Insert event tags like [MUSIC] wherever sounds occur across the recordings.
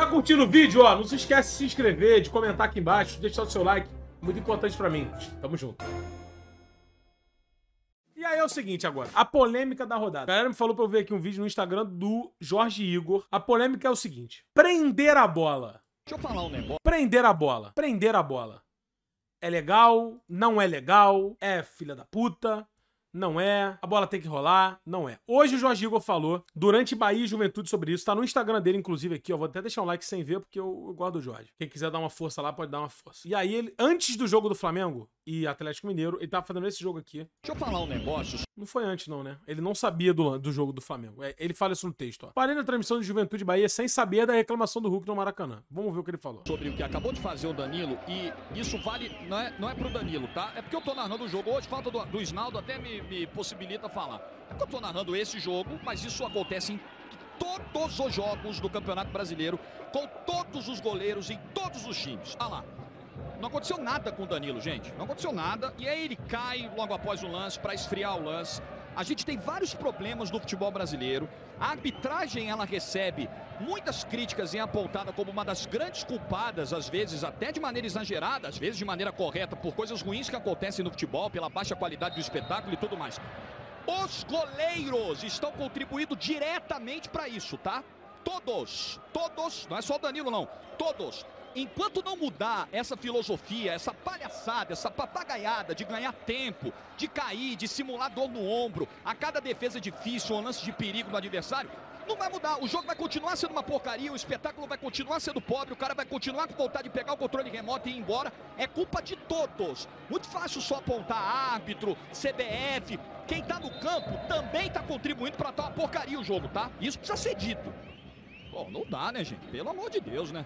Tá curtindo o vídeo? Ó, não se esquece de se inscrever, de comentar aqui embaixo, deixar o seu like. Muito importante pra mim. Tamo junto. E aí é o seguinte agora, a polêmica da rodada. A galera me falou pra eu ver aqui um vídeo no Instagram do Jorge Igor. A polêmica é o seguinte, prender a bola. Deixa eu falar um negócio. Prender a bola. Prender a bola. É legal? Não é legal? É filha da puta? Não é. A bola tem que rolar? Não é. Hoje o Jorge Igor falou, durante Bahia e Juventude, sobre isso. Tá no Instagram dele, inclusive, aqui. Eu vou até deixar um like sem ver, porque eu, eu gosto do Jorge. Quem quiser dar uma força lá, pode dar uma força. E aí, ele, antes do jogo do Flamengo, e Atlético Mineiro. Ele tava fazendo esse jogo aqui. Deixa eu falar um negócio. Não foi antes, não, né? Ele não sabia do, do jogo do Flamengo. É, ele fala isso no texto, ó. Parei na transmissão de Juventude Bahia sem saber da reclamação do Hulk no Maracanã. Vamos ver o que ele falou. Sobre o que acabou de fazer o Danilo, e isso vale. Não é, não é pro Danilo, tá? É porque eu tô narrando o jogo hoje, falta do, do Isnaldo até me, me possibilita falar. É porque eu tô narrando esse jogo, mas isso acontece em todos os jogos do Campeonato Brasileiro, com todos os goleiros em todos os times. Olha ah lá. Não aconteceu nada com o Danilo, gente. Não aconteceu nada. E aí ele cai logo após o lance para esfriar o lance. A gente tem vários problemas no futebol brasileiro. A arbitragem ela recebe muitas críticas e é apontada como uma das grandes culpadas, às vezes até de maneira exagerada, às vezes de maneira correta, por coisas ruins que acontecem no futebol, pela baixa qualidade do espetáculo e tudo mais. Os goleiros estão contribuindo diretamente para isso, tá? Todos, todos, não é só o Danilo não, todos enquanto não mudar essa filosofia, essa palhaçada, essa papagaiada de ganhar tempo, de cair, de simular dor no ombro, a cada defesa difícil, um lance de perigo no adversário, não vai mudar. O jogo vai continuar sendo uma porcaria, o espetáculo vai continuar sendo pobre, o cara vai continuar com vontade de pegar o controle remoto e ir embora. É culpa de todos. Muito fácil só apontar árbitro, CBF. Quem tá no campo também tá contribuindo para tal porcaria o jogo, tá? Isso precisa ser dito. Bom, não dá, né, gente? Pelo amor de Deus, né?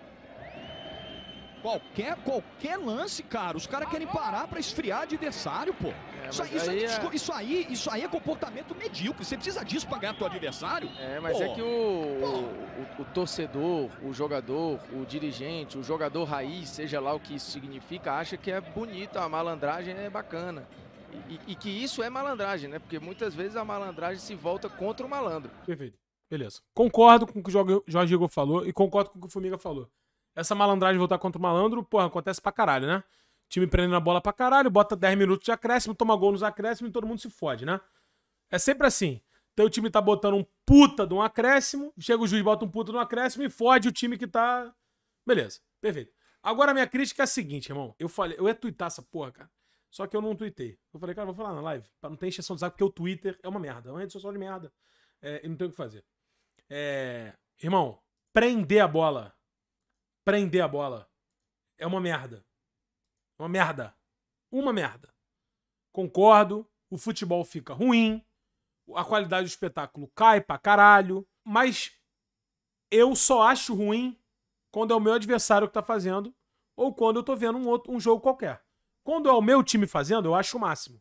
Qualquer, qualquer lance, cara, os caras querem parar para esfriar adversário, pô. É, isso, aí, isso, aí, é... isso, aí, isso aí é comportamento medíocre. Você precisa disso pra ganhar teu adversário. É, mas é pô. é que o, o, o, torcedor, o jogador, o dirigente, o jogador raiz, seja lá o que isso significa, acha que é bonito, a malandragem é bacana. E, e que isso é malandragem, né? Porque muitas vezes a malandragem se volta contra o malandro. Perfeito. Beleza. Concordo com o que o Jorge Igor falou e concordo com o que o Formiga falou. Essa malandragem voltar contra o malandro, porra, acontece pra caralho, né? Time prendendo a bola pra caralho, bota 10 minutos de acréscimo, toma gol nos acréscimos e todo mundo se fode, né? É sempre assim. Teu time tá botando um puta de um acréscimo, chega o juiz, bota um puta de um acréscimo e fode o time que tá. Beleza, perfeito. Agora a minha crítica é a seguinte, irmão. Eu falei, eu ia twittar essa porra, cara. Só que eu não tuitei. Eu falei, cara, vou falar na live, pra não ter exceção de saco, porque o Twitter é uma merda, é uma rede social de merda. É, e não tem o que fazer. É, irmão, prender a bola prender a bola. É uma merda. É uma merda. Uma merda. Concordo, o futebol fica ruim, a qualidade do espetáculo cai pra caralho, mas eu só acho ruim quando é o meu adversário que tá fazendo ou quando eu tô vendo um, outro, um jogo qualquer. Quando é o meu time fazendo, eu acho o máximo.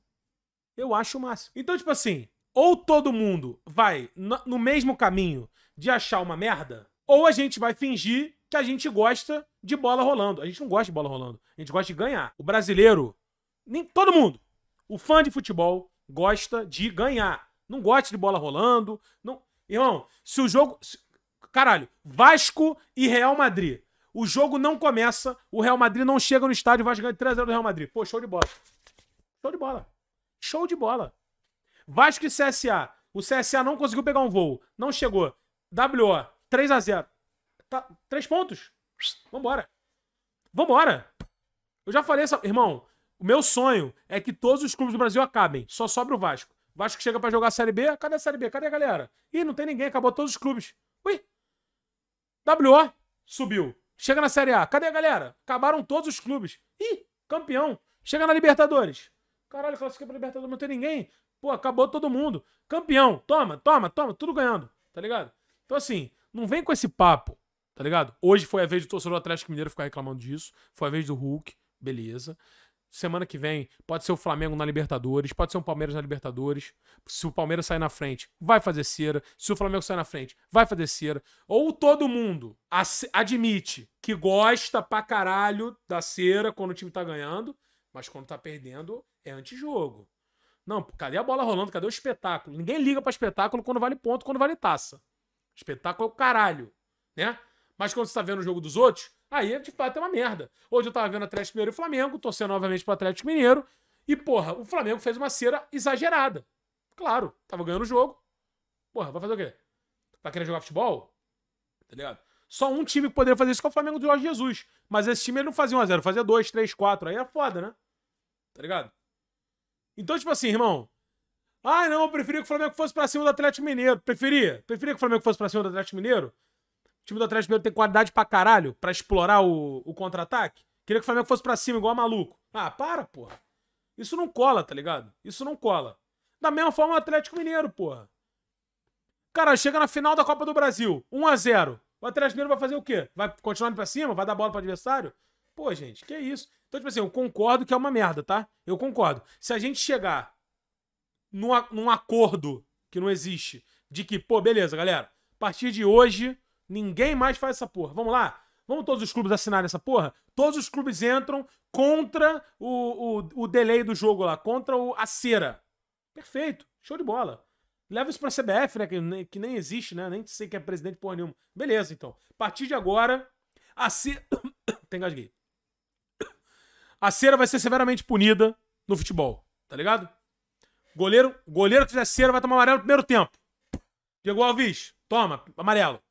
Eu acho o máximo. Então, tipo assim, ou todo mundo vai no mesmo caminho de achar uma merda, ou a gente vai fingir que a gente gosta de bola rolando. A gente não gosta de bola rolando. A gente gosta de ganhar. O brasileiro, nem todo mundo, o fã de futebol gosta de ganhar. Não gosta de bola rolando. Não... Irmão, se o jogo. Se... Caralho, Vasco e Real Madrid. O jogo não começa, o Real Madrid não chega no estádio, o Vasco ganha 3 0 do Real Madrid. Pô, show de bola. Show de bola. Show de bola. Vasco e CSA. O CSA não conseguiu pegar um voo. Não chegou. WO, 3 a 0 Tá, três pontos. Vambora. Vambora. Eu já falei essa. Irmão, o meu sonho é que todos os clubes do Brasil acabem. Só sobra o Vasco. O Vasco chega para jogar a Série B. Cadê a Série B? Cadê a galera? Ih, não tem ninguém. Acabou todos os clubes. Ui. WO subiu. Chega na Série A. Cadê a galera? Acabaram todos os clubes. Ih, campeão. Chega na Libertadores. Caralho, classifica pra Libertadores. Não tem ninguém. Pô, acabou todo mundo. Campeão. Toma, toma, toma. Tudo ganhando. Tá ligado? Então, assim, não vem com esse papo Tá ligado? Hoje foi a vez do torcedor do Atlético Mineiro ficar reclamando disso. Foi a vez do Hulk. Beleza. Semana que vem pode ser o Flamengo na Libertadores, pode ser o Palmeiras na Libertadores. Se o Palmeiras sair na frente, vai fazer cera. Se o Flamengo sair na frente, vai fazer cera. Ou todo mundo admite que gosta pra caralho da cera quando o time tá ganhando, mas quando tá perdendo é antijogo. Não, cadê a bola rolando? Cadê o espetáculo? Ninguém liga para espetáculo quando vale ponto, quando vale taça. Espetáculo é o caralho, né? Mas quando você tá vendo o jogo dos outros, aí de fato é uma merda. Hoje eu tava vendo Atlético Mineiro e Flamengo, torcendo novamente pro Atlético Mineiro. E, porra, o Flamengo fez uma cera exagerada. Claro, tava ganhando o jogo. Porra, vai fazer o quê? Vai tá querer jogar futebol? Tá ligado? Só um time que poderia fazer isso que é o Flamengo do Jorge Jesus. Mas esse time ele não fazia 1x0, fazia 2, 3, 4. Aí é foda, né? Tá ligado? Então, tipo assim, irmão. Ah, não, eu preferia que o Flamengo fosse pra cima do Atlético Mineiro. Preferia? Preferia que o Flamengo fosse pra cima do Atlético Mineiro? O time do Atlético Mineiro tem qualidade pra caralho pra explorar o, o contra-ataque? Queria que o Flamengo fosse pra cima, igual a maluco. Ah, para, porra. Isso não cola, tá ligado? Isso não cola. Da mesma forma o Atlético Mineiro, porra. Cara, chega na final da Copa do Brasil, 1 a 0 O Atlético Mineiro vai fazer o quê? Vai continuar indo pra cima? Vai dar bola pro adversário? Pô, gente, que isso? Então, tipo assim, eu concordo que é uma merda, tá? Eu concordo. Se a gente chegar num acordo que não existe, de que, pô, beleza, galera, a partir de hoje Ninguém mais faz essa porra. Vamos lá? Vamos todos os clubes assinar essa porra? Todos os clubes entram contra o, o, o delay do jogo lá, contra o, a cera. Perfeito. Show de bola. Leva isso pra CBF, né? Que, que nem existe, né? Nem sei que é presidente porra nenhuma. Beleza, então. A partir de agora, a cera. [COUGHS] Tem gasguei. A cera vai ser severamente punida no futebol, tá ligado? Goleiro, goleiro que fizer cera vai tomar amarelo no primeiro tempo. Diego Alves, toma, amarelo.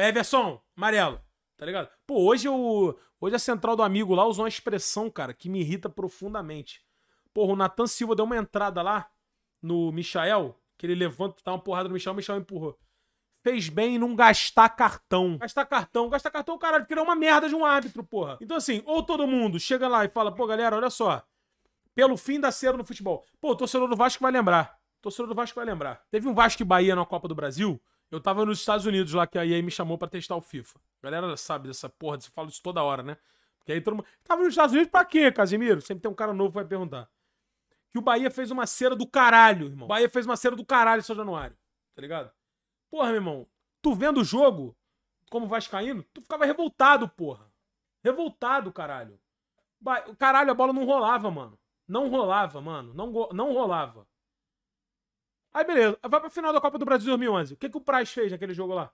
Everson, amarelo. Tá ligado? Pô, hoje eu. Hoje a central do amigo lá usou uma expressão, cara, que me irrita profundamente. Porra, o Natan Silva deu uma entrada lá no Michael, que ele levanta, tá uma porrada no Michael, o Michael empurrou. Fez bem em não gastar cartão. Gastar cartão, gastar cartão, caralho, porque é uma merda de um árbitro, porra. Então, assim, ou todo mundo chega lá e fala, pô, galera, olha só. Pelo fim da cera no futebol. Pô, o torcedor do Vasco vai lembrar. O torcedor do Vasco vai lembrar. Teve um Vasco e Bahia na Copa do Brasil eu tava nos Estados Unidos lá, que a EA me chamou para testar o FIFA. A galera sabe dessa porra, você fala isso toda hora, né? Porque aí todo mundo. Tava nos Estados Unidos pra quê, Casimiro? Sempre tem um cara novo que vai perguntar. Que o Bahia fez uma cera do caralho, irmão. O Bahia fez uma cera do caralho só Januário. Tá ligado? Porra, meu irmão. Tu vendo o jogo, como vai caindo, tu ficava revoltado, porra. Revoltado, caralho. Caralho, a bola não rolava, mano. Não rolava, mano. Não, não rolava. Aí beleza, vai pra final da Copa do Brasil 2011. O que, que o Praz fez naquele jogo lá?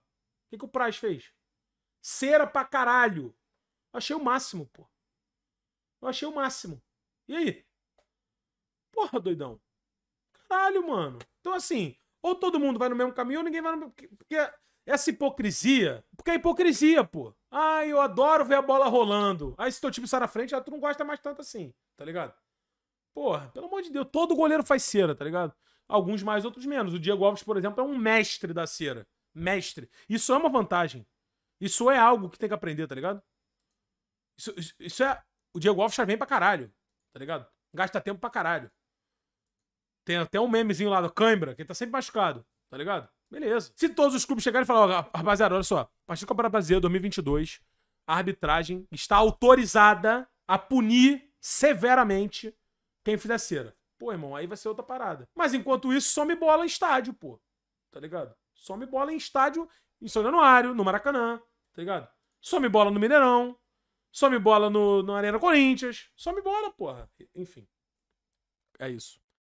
O que, que o Praz fez? Cera pra caralho. Eu achei o máximo, pô. Eu achei o máximo. E aí? Porra, doidão. Caralho, mano. Então assim, ou todo mundo vai no mesmo caminho ou ninguém vai no Porque essa hipocrisia. Porque é hipocrisia, pô. ai eu adoro ver a bola rolando. Aí se teu time sai na frente, já tu não gosta mais tanto assim, tá ligado? Porra, pelo amor de Deus, todo goleiro faz cera, tá ligado? alguns mais, outros menos. O Diego Alves, por exemplo, é um mestre da cera. Mestre. Isso é uma vantagem. Isso é algo que tem que aprender, tá ligado? Isso, isso, isso é. O Diego Alves já vem pra caralho, tá ligado? Gasta tempo pra caralho. Tem até um memezinho lá do Cãibra, que ele tá sempre machucado, tá ligado? Beleza. Se todos os clubes chegarem e falar, oh, rapaziada, olha só, a partir do Campeonato Brasileiro 2022, a arbitragem está autorizada a punir severamente quem fizer cera. Pô, irmão, aí vai ser outra parada. Mas enquanto isso, some bola em estádio, pô. Tá ligado? Some bola em estádio em São Januário, no Maracanã, tá ligado? Some bola no Mineirão, some bola no, no Arena Corinthians, some bola, porra. Enfim. É isso.